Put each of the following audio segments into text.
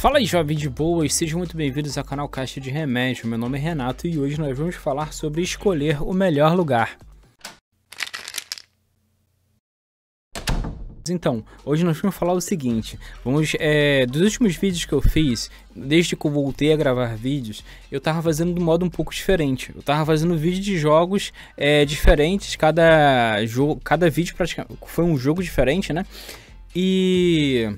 Fala aí jovem de boa e sejam muito bem-vindos ao canal Caixa de Remédio, meu nome é Renato e hoje nós vamos falar sobre escolher o melhor lugar. Então, hoje nós vamos falar o seguinte, vamos, é, dos últimos vídeos que eu fiz, desde que eu voltei a gravar vídeos, eu tava fazendo de um modo um pouco diferente, eu tava fazendo vídeos de jogos é, diferentes, cada, jogo, cada vídeo praticamente foi um jogo diferente, né, e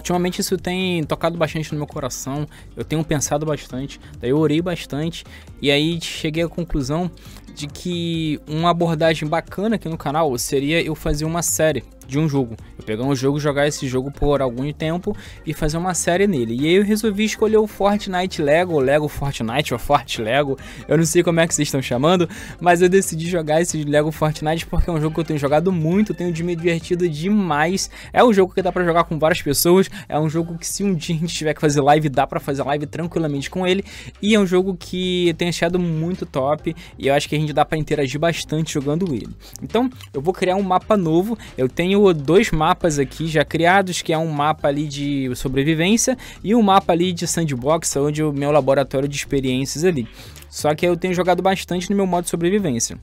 Ultimamente isso tem tocado bastante no meu coração, eu tenho pensado bastante, daí eu orei bastante e aí cheguei à conclusão de que uma abordagem bacana aqui no canal seria eu fazer uma série de um jogo. Eu pegar um jogo, jogar esse jogo por algum tempo e fazer uma série nele. E aí eu resolvi escolher o Fortnite Lego, ou Lego Fortnite, ou Forte Lego, eu não sei como é que vocês estão chamando, mas eu decidi jogar esse Lego Fortnite porque é um jogo que eu tenho jogado muito, tenho me divertido demais. É um jogo que dá para jogar com várias pessoas, é um jogo que se um dia a gente tiver que fazer live, dá para fazer live tranquilamente com ele, e é um jogo que eu tenho achado muito top, e eu acho que a gente dá para interagir bastante jogando ele. Então, eu vou criar um mapa novo, eu tenho dois mapas mapas aqui já criados, que é um mapa ali de sobrevivência e um mapa ali de sandbox, onde o meu laboratório de experiências ali. Só que eu tenho jogado bastante no meu modo sobrevivência.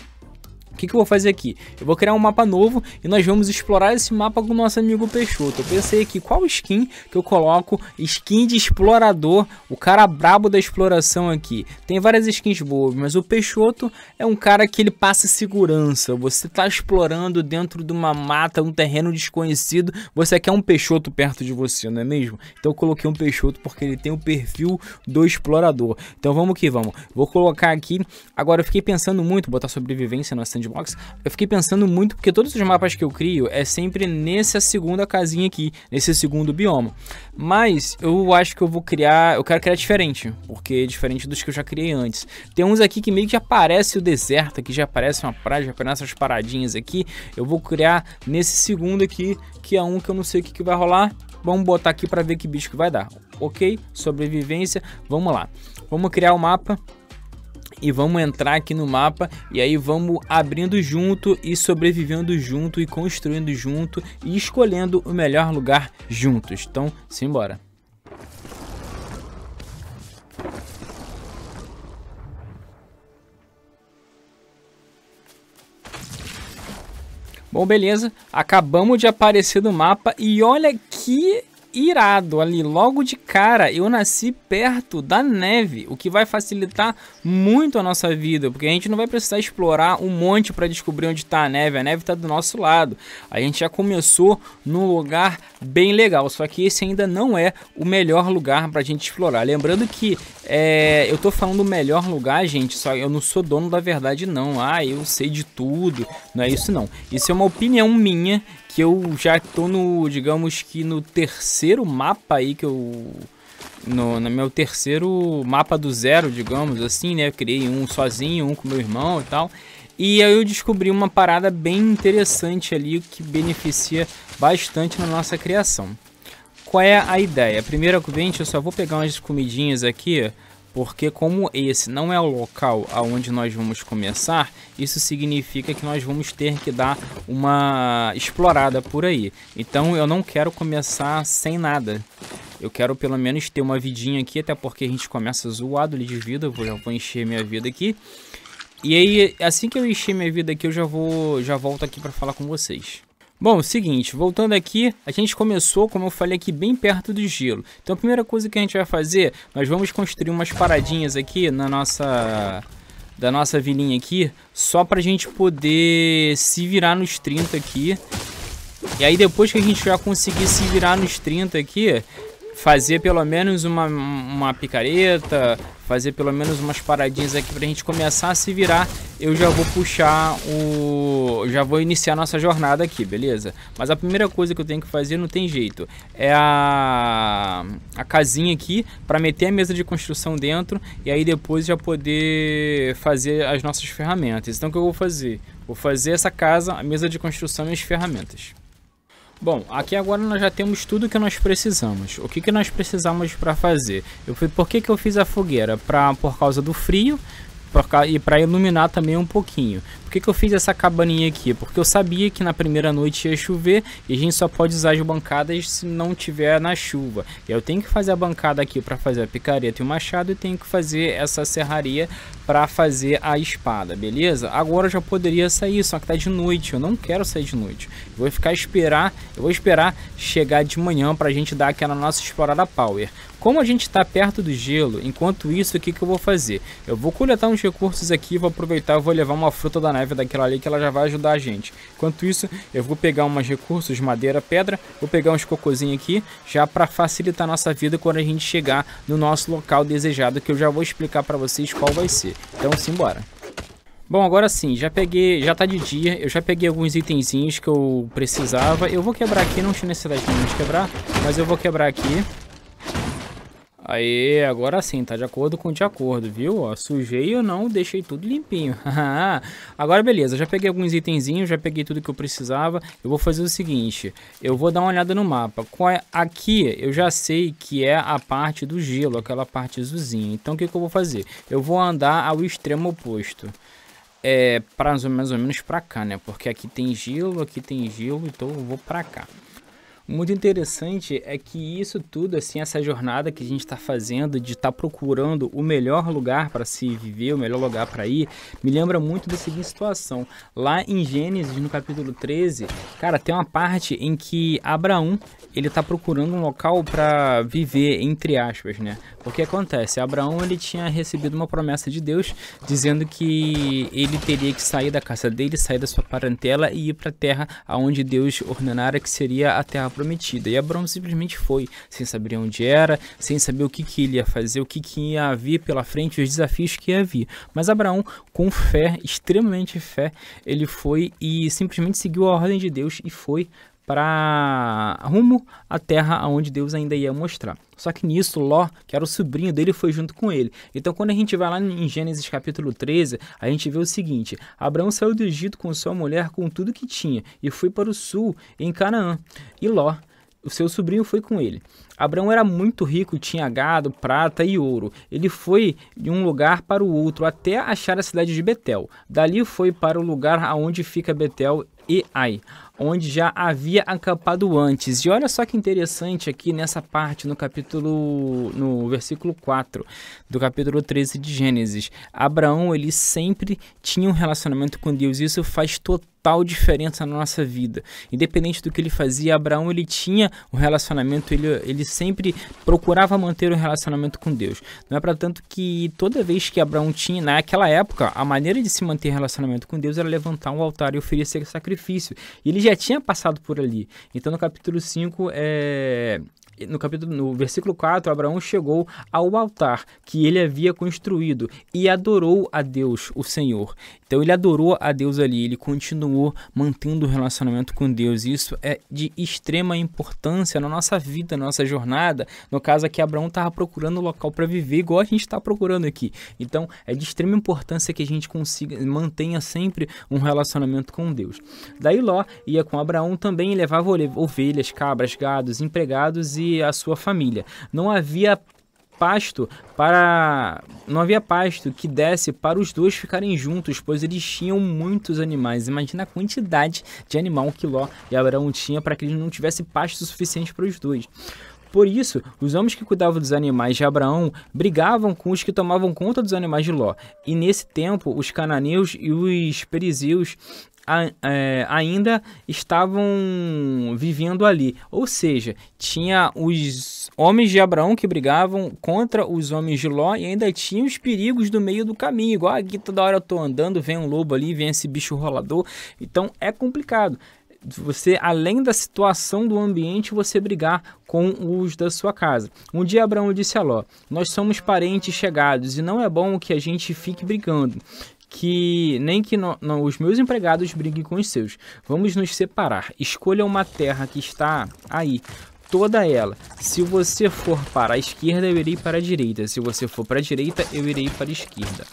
O que, que eu vou fazer aqui? Eu vou criar um mapa novo e nós vamos explorar esse mapa com o nosso amigo Peixoto. Eu pensei aqui qual skin que eu coloco, skin de explorador, o cara brabo da exploração aqui. Tem várias skins boas, mas o Peixoto é um cara que ele passa segurança. Você está explorando dentro de uma mata, um terreno desconhecido, você quer um Peixoto perto de você, não é mesmo? Então eu coloquei um Peixoto porque ele tem o perfil do explorador. Então vamos que vamos. Vou colocar aqui, agora eu fiquei pensando muito, botar sobrevivência no acende sandbox, eu fiquei pensando muito porque todos os mapas que eu crio é sempre nessa segunda casinha aqui, nesse segundo bioma. Mas eu acho que eu vou criar, eu quero criar diferente, porque é diferente dos que eu já criei antes. Tem uns aqui que meio que já aparece o deserto, aqui já aparece uma praia, já aparece essas paradinhas aqui. Eu vou criar nesse segundo aqui, que é um que eu não sei o que, que vai rolar. Vamos botar aqui para ver que bicho que vai dar. Ok? Sobrevivência, vamos lá. Vamos criar o um mapa e vamos entrar aqui no mapa e aí vamos abrindo junto e sobrevivendo junto e construindo junto e escolhendo o melhor lugar juntos. Então, simbora. Bom, beleza. Acabamos de aparecer no mapa e olha que irado ali, logo de cara eu nasci perto da neve, o que vai facilitar muito a nossa vida, porque a gente não vai precisar explorar um monte para descobrir onde está a neve, a neve está do nosso lado. A gente já começou num lugar bem legal, só que esse ainda não é o melhor lugar para a gente explorar. Lembrando que é, eu estou falando o melhor lugar, gente, só eu não sou dono da verdade não, ah, eu sei de tudo, não é isso não. Isso é uma opinião minha que eu já tô no, digamos que no terceiro mapa aí que eu... No, no meu terceiro mapa do zero, digamos assim, né? Eu criei um sozinho, um com meu irmão e tal. E aí eu descobri uma parada bem interessante ali que beneficia bastante na nossa criação. Qual é a ideia? Primeiramente, eu só vou pegar umas comidinhas aqui, ó porque como esse não é o local aonde nós vamos começar, isso significa que nós vamos ter que dar uma explorada por aí. Então eu não quero começar sem nada. Eu quero pelo menos ter uma vidinha aqui, até porque a gente começa zoado de vida, eu já vou encher minha vida aqui. E aí, assim que eu encher minha vida aqui, eu já vou, já volto aqui para falar com vocês. Bom, seguinte, voltando aqui, a gente começou, como eu falei aqui, bem perto do gelo. Então a primeira coisa que a gente vai fazer, nós vamos construir umas paradinhas aqui na nossa da nossa vilinha aqui, só pra gente poder se virar nos 30 aqui. E aí depois que a gente já conseguir se virar nos 30 aqui, fazer pelo menos uma, uma picareta, fazer pelo menos umas paradinhas aqui pra gente começar a se virar, eu já vou puxar o... já vou iniciar nossa jornada aqui, beleza? Mas a primeira coisa que eu tenho que fazer, não tem jeito, é a, a casinha aqui para meter a mesa de construção dentro e aí depois já poder fazer as nossas ferramentas. Então o que eu vou fazer? Vou fazer essa casa, a mesa de construção e as ferramentas. Bom, aqui agora nós já temos tudo que nós precisamos. O que, que nós precisamos para fazer? Eu fui, por que, que eu fiz a fogueira? Pra, por causa do frio e para iluminar também um pouquinho que, que eu fiz essa cabaninha aqui? Porque eu sabia que na primeira noite ia chover e a gente só pode usar as bancadas se não tiver na chuva. E eu tenho que fazer a bancada aqui para fazer a picareta e o machado e tenho que fazer essa serraria para fazer a espada, beleza? Agora eu já poderia sair, só que tá de noite, eu não quero sair de noite. Eu vou ficar esperar, eu vou esperar chegar de manhã para a gente dar aquela nossa explorada power. Como a gente está perto do gelo, enquanto isso, o que, que eu vou fazer? Eu vou coletar uns recursos aqui, vou aproveitar, vou levar uma fruta da neve raiva daquela ali que ela já vai ajudar a gente. Enquanto isso, eu vou pegar umas recursos, madeira, pedra, vou pegar uns cocôzinhos aqui, já para facilitar nossa vida quando a gente chegar no nosso local desejado, que eu já vou explicar para vocês qual vai ser. Então simbora. Bom, agora sim, já peguei, já tá de dia, eu já peguei alguns itenzinhos que eu precisava. Eu vou quebrar aqui, não tinha necessidade de de quebrar, mas eu vou quebrar aqui. Aí, agora sim, tá de acordo com de acordo, viu? Ó, sujei ou não, deixei tudo limpinho. agora beleza, já peguei alguns itenzinhos, já peguei tudo que eu precisava. Eu vou fazer o seguinte, eu vou dar uma olhada no mapa. É, aqui eu já sei que é a parte do gelo, aquela parte azulzinha. Então o que, que eu vou fazer? Eu vou andar ao extremo oposto é, pra, mais ou menos pra cá, né? Porque aqui tem gelo, aqui tem gelo, então eu vou pra cá muito interessante é que isso tudo, assim, essa jornada que a gente está fazendo de estar tá procurando o melhor lugar para se viver, o melhor lugar para ir, me lembra muito da seguinte situação. Lá em Gênesis, no capítulo 13, cara, tem uma parte em que Abraão, ele está procurando um local para viver, entre aspas, né? Porque acontece, Abraão, ele tinha recebido uma promessa de Deus dizendo que ele teria que sair da casa dele, sair da sua parentela e ir para a terra aonde Deus ordenara que seria a terra prometida. E Abraão simplesmente foi, sem saber onde era, sem saber o que, que ele ia fazer, o que, que ia haver pela frente, os desafios que ia vir. Mas Abraão, com fé, extremamente fé, ele foi e simplesmente seguiu a ordem de Deus e foi para rumo à terra aonde Deus ainda ia mostrar. Só que nisso Ló, que era o sobrinho dele, foi junto com ele. Então quando a gente vai lá em Gênesis capítulo 13, a gente vê o seguinte: Abraão saiu do Egito com sua mulher, com tudo que tinha, e foi para o sul, em Canaã. E Ló, o seu sobrinho foi com ele. Abraão era muito rico, tinha gado, prata e ouro. Ele foi de um lugar para o outro até achar a cidade de Betel. Dali foi para o lugar aonde fica Betel AI, onde já havia acampado antes. E olha só que interessante aqui nessa parte, no capítulo, no versículo 4 do capítulo 13 de Gênesis. Abraão, ele sempre tinha um relacionamento com Deus, isso faz total total diferença na nossa vida. Independente do que ele fazia, Abraão ele tinha um relacionamento, ele, ele sempre procurava manter um relacionamento com Deus. Não é para tanto que toda vez que Abraão tinha, naquela época, a maneira de se manter relacionamento com Deus era levantar um altar e oferecer sacrifício. E ele já tinha passado por ali. Então no capítulo 5 é no capítulo, no versículo 4, Abraão chegou ao altar que ele havia construído e adorou a Deus, o Senhor. Então ele adorou a Deus ali, ele continuou mantendo o relacionamento com Deus. Isso é de extrema importância na nossa vida, na nossa jornada. No caso aqui, Abraão estava procurando um local para viver, igual a gente está procurando aqui. Então é de extrema importância que a gente consiga mantenha sempre um relacionamento com Deus. Daí Ló ia com Abraão também e levava ovelhas, cabras, gados, empregados e a sua família. Não havia pasto para não havia pasto que desse para os dois ficarem juntos, pois eles tinham muitos animais. Imagina a quantidade de animal que Ló e Abraão tinham para que eles não tivessem pasto suficiente para os dois. Por isso, os homens que cuidavam dos animais de Abraão brigavam com os que tomavam conta dos animais de Ló. E nesse tempo, os cananeus e os perizeus é, ainda estavam vivendo ali. Ou seja, tinha os homens de Abraão que brigavam contra os homens de Ló e ainda tinha os perigos do meio do caminho. Igual aqui toda hora eu tô andando, vem um lobo ali, vem esse bicho rolador. Então é complicado você além da situação do ambiente, você brigar com os da sua casa. Um dia Abraão disse a Ló: "Nós somos parentes chegados e não é bom que a gente fique brigando que nem que no, no, os meus empregados briguem com os seus. Vamos nos separar. Escolha uma terra que está aí, toda ela. Se você for para a esquerda, eu irei para a direita. Se você for para a direita, eu irei para a esquerda.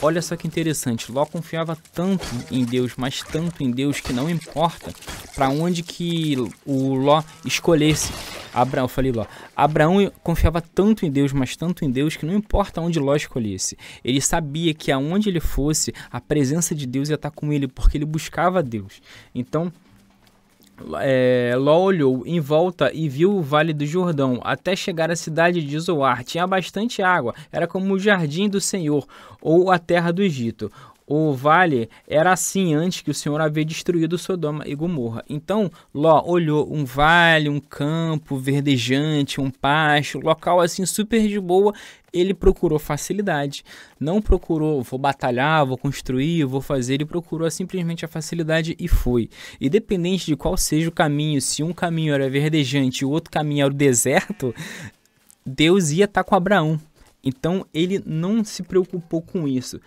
Olha só que interessante, Ló confiava tanto em Deus, mas tanto em Deus que não importa para onde que o Ló escolhesse. Abraão, eu falei Ló. Abraão confiava tanto em Deus, mas tanto em Deus que não importa onde Ló escolhesse. Ele sabia que aonde ele fosse, a presença de Deus ia estar com ele, porque ele buscava Deus. Então, é, Ló olhou em volta e viu o Vale do Jordão, até chegar à cidade de Zoar. Tinha bastante água, era como o jardim do Senhor ou a terra do Egito o vale era assim antes que o Senhor havia destruído Sodoma e Gomorra. Então Ló olhou um vale, um campo verdejante, um pasto, local assim super de boa. Ele procurou facilidade, não procurou vou batalhar, vou construir, vou fazer. Ele procurou simplesmente a facilidade e foi. Independente de qual seja o caminho, se um caminho era verdejante e o outro caminho era o deserto, Deus ia estar tá com Abraão. Então ele não se preocupou com isso.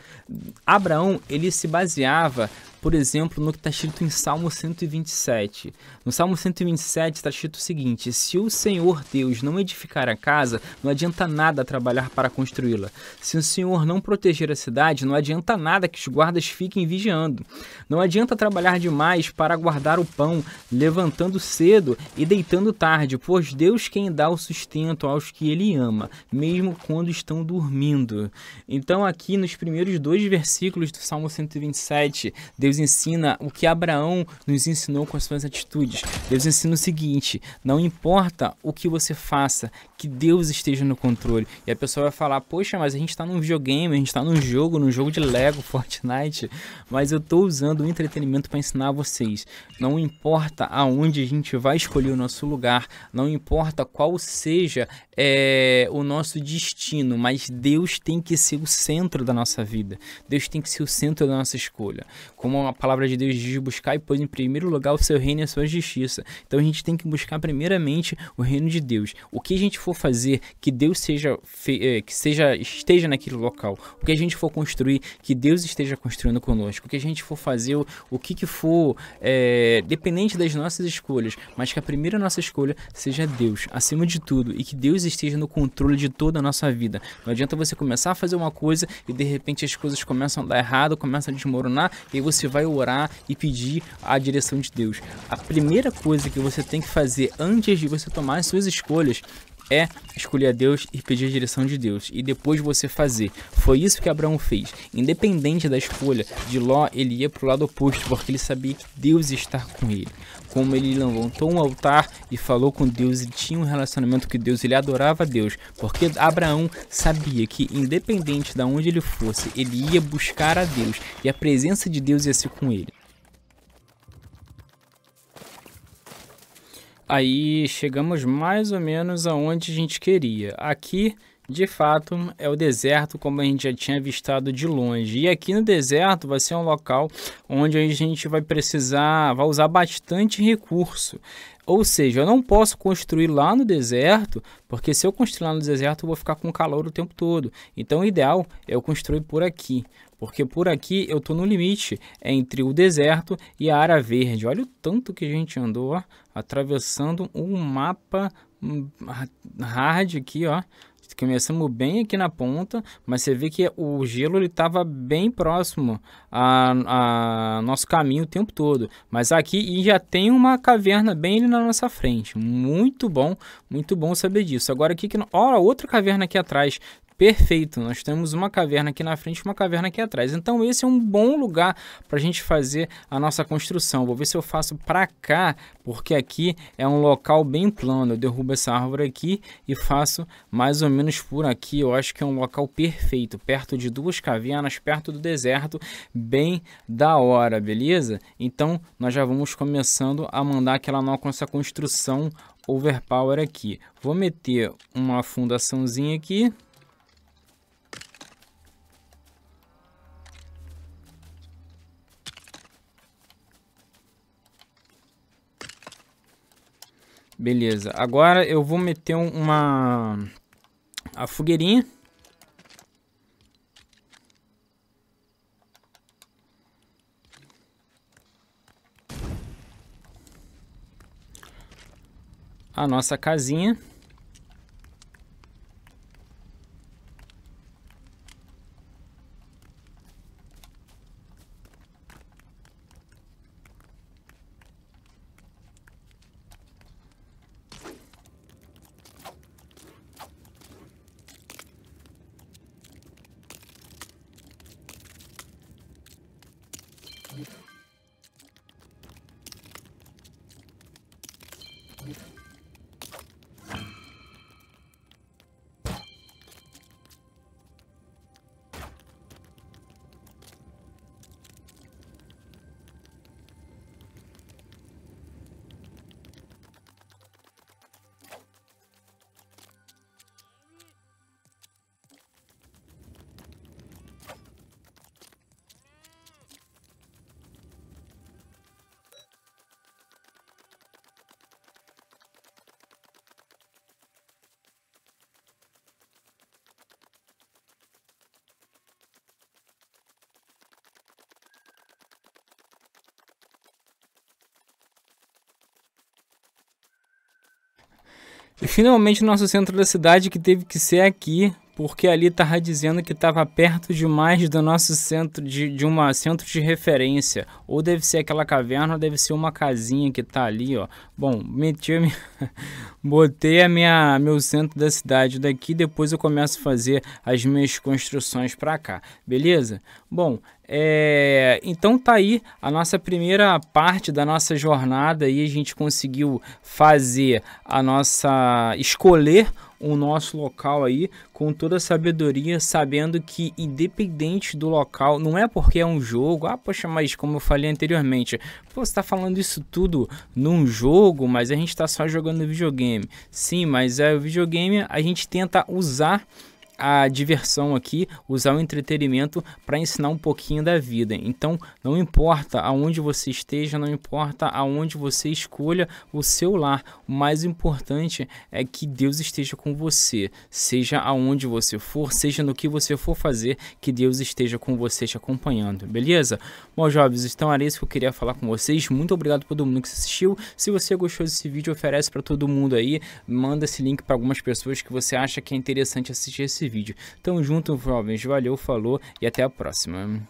Abraão ele se baseava por exemplo, no que está escrito em Salmo 127. No Salmo 127 está escrito o seguinte: Se o Senhor Deus não edificar a casa, não adianta nada trabalhar para construí-la. Se o Senhor não proteger a cidade, não adianta nada que os guardas fiquem vigiando. Não adianta trabalhar demais para guardar o pão, levantando cedo e deitando tarde, pois Deus quem dá o sustento aos que ele ama, mesmo quando estão dormindo. Então, aqui nos primeiros dois versículos do Salmo 127, Deus Deus ensina o que Abraão nos ensinou com as suas atitudes. Deus ensina o seguinte: não importa o que você faça, que Deus esteja no controle. E a pessoa vai falar: Poxa, mas a gente está num videogame, a gente está num jogo, num jogo de Lego, Fortnite, mas eu estou usando o entretenimento para ensinar vocês. Não importa aonde a gente vai escolher o nosso lugar, não importa qual seja é, o nosso destino, mas Deus tem que ser o centro da nossa vida. Deus tem que ser o centro da nossa escolha. Como a palavra de Deus diz: buscar e pôr em primeiro lugar o seu reino e a sua justiça. Então a gente tem que buscar primeiramente o reino de Deus. O que a gente for fazer, que Deus seja eh, que seja esteja naquele local. O que a gente for construir, que Deus esteja construindo conosco. O que a gente for fazer, o, o que que for, é, dependente das nossas escolhas, mas que a primeira nossa escolha seja Deus, acima de tudo, e que Deus esteja no controle de toda a nossa vida. Não adianta você começar a fazer uma coisa e de repente as coisas começam a dar errado, começam a desmoronar, e aí você vai orar e pedir a direção de Deus. A primeira coisa que você tem que fazer antes de você tomar as suas escolhas é escolher a Deus e pedir a direção de Deus e depois você fazer. Foi isso que Abraão fez. Independente da escolha de Ló, ele ia para o lado oposto porque ele sabia que Deus estar com ele. Como ele levantou um altar e falou com Deus, e tinha um relacionamento com Deus, ele adorava Deus, porque Abraão sabia que independente de onde ele fosse, ele ia buscar a Deus e a presença de Deus ia ser com ele. Aí chegamos mais ou menos aonde a gente queria. Aqui, de fato, é o deserto como a gente já tinha avistado de longe. E aqui no deserto vai ser um local onde a gente vai precisar, vai usar bastante recurso. Ou seja, eu não posso construir lá no deserto, porque se eu construir lá no deserto eu vou ficar com calor o tempo todo. Então o ideal é eu construir por aqui porque por aqui eu tô no limite entre o deserto e a área verde. Olha o tanto que a gente andou, ó, atravessando um mapa hum, hard aqui, ó. Começamos bem aqui na ponta, mas você vê que o gelo ele estava bem próximo ao nosso caminho o tempo todo. Mas aqui já tem uma caverna bem ali na nossa frente. Muito bom, muito bom saber disso. Agora aqui que ó, outra caverna aqui atrás. Perfeito, nós temos uma caverna aqui na frente e uma caverna aqui atrás. Então esse é um bom lugar para a gente fazer a nossa construção. Vou ver se eu faço para cá, porque aqui é um local bem plano. Eu derrubo essa árvore aqui e faço mais ou menos por aqui. Eu acho que é um local perfeito, perto de duas cavernas, perto do deserto, bem da hora, beleza? Então nós já vamos começando a mandar aquela nossa construção overpower aqui. Vou meter uma fundaçãozinha aqui. Beleza. Agora eu vou meter uma... A fogueirinha. A nossa casinha. E finalmente nosso centro da cidade que teve que ser aqui, porque ali estava dizendo que estava perto demais do nosso centro de, de uma centro de referência. Ou deve ser aquela caverna, ou deve ser uma casinha que tá ali, ó. Bom, meti minha... botei a minha meu centro da cidade daqui, depois eu começo a fazer as minhas construções para cá, beleza? Bom, é, então tá aí a nossa primeira parte da nossa jornada e a gente conseguiu fazer a nossa escolher o nosso local aí com toda a sabedoria, sabendo que independente do local, não é porque é um jogo, ah, poxa, mas como eu falei anteriormente, pô, você tá falando isso tudo num jogo, mas a gente está só jogando videogame. Sim, mas é o videogame, a gente tenta usar a diversão aqui, usar o entretenimento para ensinar um pouquinho da vida. Então, não importa aonde você esteja, não importa aonde você escolha o seu lar, o mais importante é que Deus esteja com você, seja aonde você for, seja no que você for fazer, que Deus esteja com você te acompanhando, beleza? Bom, jovens, então era isso que eu queria falar com vocês. Muito obrigado por todo mundo que assistiu. Se você gostou desse vídeo, oferece para todo mundo aí, manda esse link para algumas pessoas que você acha que é interessante assistir esse vídeo. Tamo junto, jovens. Valeu, falou e até a próxima.